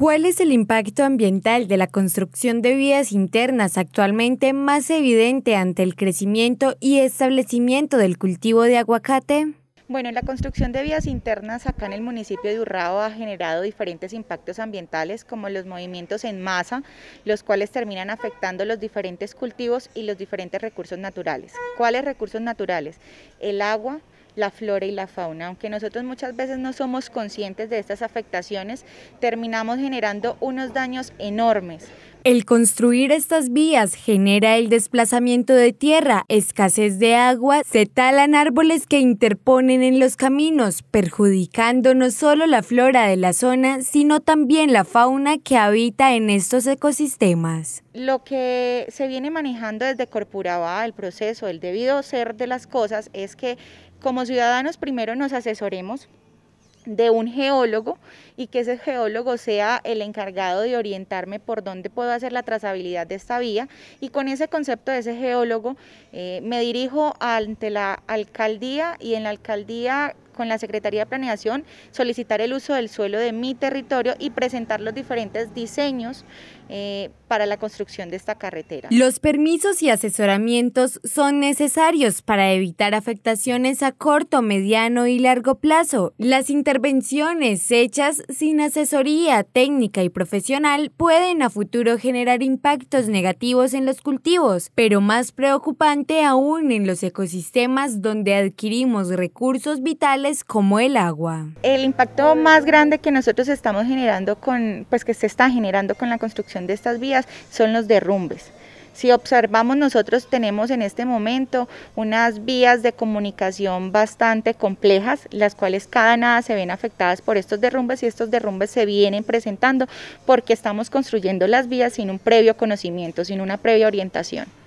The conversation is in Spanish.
¿Cuál es el impacto ambiental de la construcción de vías internas actualmente más evidente ante el crecimiento y establecimiento del cultivo de aguacate? Bueno, la construcción de vías internas acá en el municipio de Urrao ha generado diferentes impactos ambientales como los movimientos en masa, los cuales terminan afectando los diferentes cultivos y los diferentes recursos naturales. ¿Cuáles recursos naturales? El agua, la flora y la fauna. Aunque nosotros muchas veces no somos conscientes de estas afectaciones, terminamos generando unos daños enormes el construir estas vías genera el desplazamiento de tierra, escasez de agua, se talan árboles que interponen en los caminos, perjudicando no solo la flora de la zona, sino también la fauna que habita en estos ecosistemas. Lo que se viene manejando desde Corpurabá, el proceso, el debido ser de las cosas, es que como ciudadanos primero nos asesoremos de un geólogo y que ese geólogo sea el encargado de orientarme por dónde puedo hacer la trazabilidad de esta vía y con ese concepto de ese geólogo eh, me dirijo ante la alcaldía y en la alcaldía con la Secretaría de Planeación solicitar el uso del suelo de mi territorio y presentar los diferentes diseños eh, para la construcción de esta carretera. Los permisos y asesoramientos son necesarios para evitar afectaciones a corto, mediano y largo plazo. Las intervenciones hechas sin asesoría técnica y profesional pueden a futuro generar impactos negativos en los cultivos, pero más preocupante aún en los ecosistemas donde adquirimos recursos vitales como el agua. El impacto más grande que nosotros estamos generando con, pues que se está generando con la construcción de estas vías son los derrumbes. Si observamos nosotros tenemos en este momento unas vías de comunicación bastante complejas, las cuales cada nada se ven afectadas por estos derrumbes y estos derrumbes se vienen presentando porque estamos construyendo las vías sin un previo conocimiento, sin una previa orientación.